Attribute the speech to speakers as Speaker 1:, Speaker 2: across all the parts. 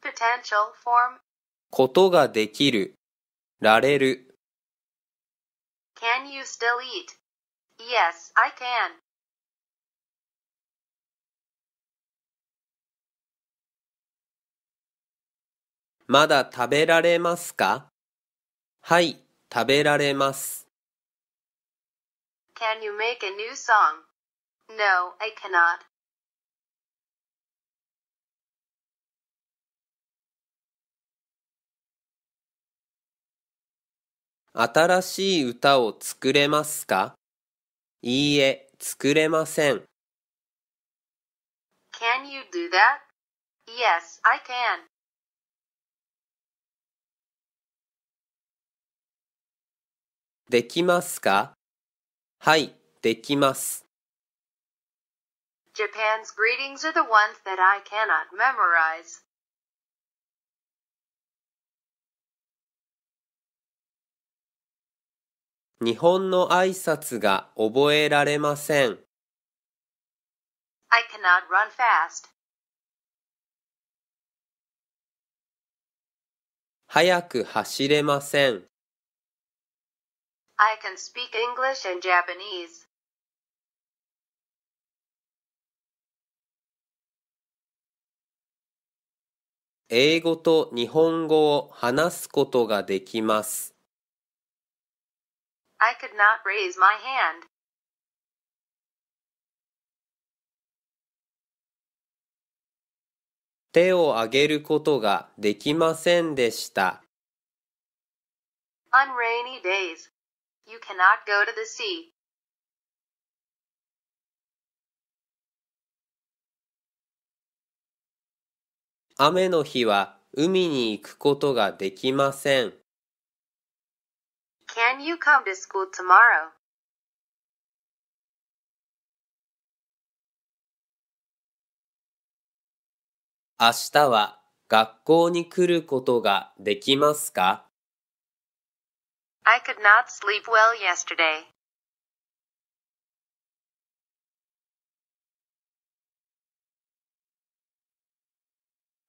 Speaker 1: potential form
Speaker 2: ことができるられる
Speaker 1: Can you still eat? Yes, I can.
Speaker 2: まだ食べられますかはい、食べられます。
Speaker 1: Can you make a new song? No, I cannot.
Speaker 2: 新しい歌を作れますかいいえ、作れません。
Speaker 1: Can you do that? Yes, I can.
Speaker 2: できますかはい、できます。
Speaker 1: Japan's greetings are the ones that I cannot memorize.
Speaker 2: 日本の挨拶が覚えられません。
Speaker 1: I cannot run fast.
Speaker 2: 早く走れません。
Speaker 1: I can speak English and Japanese.
Speaker 2: 英語と日本語を話すことができます。
Speaker 1: I could not raise my hand.
Speaker 2: 手を挙げることができませんでした。
Speaker 1: On rainy days, you cannot go to the sea.
Speaker 2: 雨の日は海に行くことができません。
Speaker 1: Can you come to school tomorrow?
Speaker 2: 明日は学校に来ることができますか
Speaker 1: ?I could not sleep well yesterday.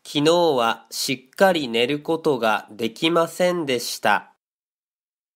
Speaker 2: 昨日はしっかり寝ることができませんでした。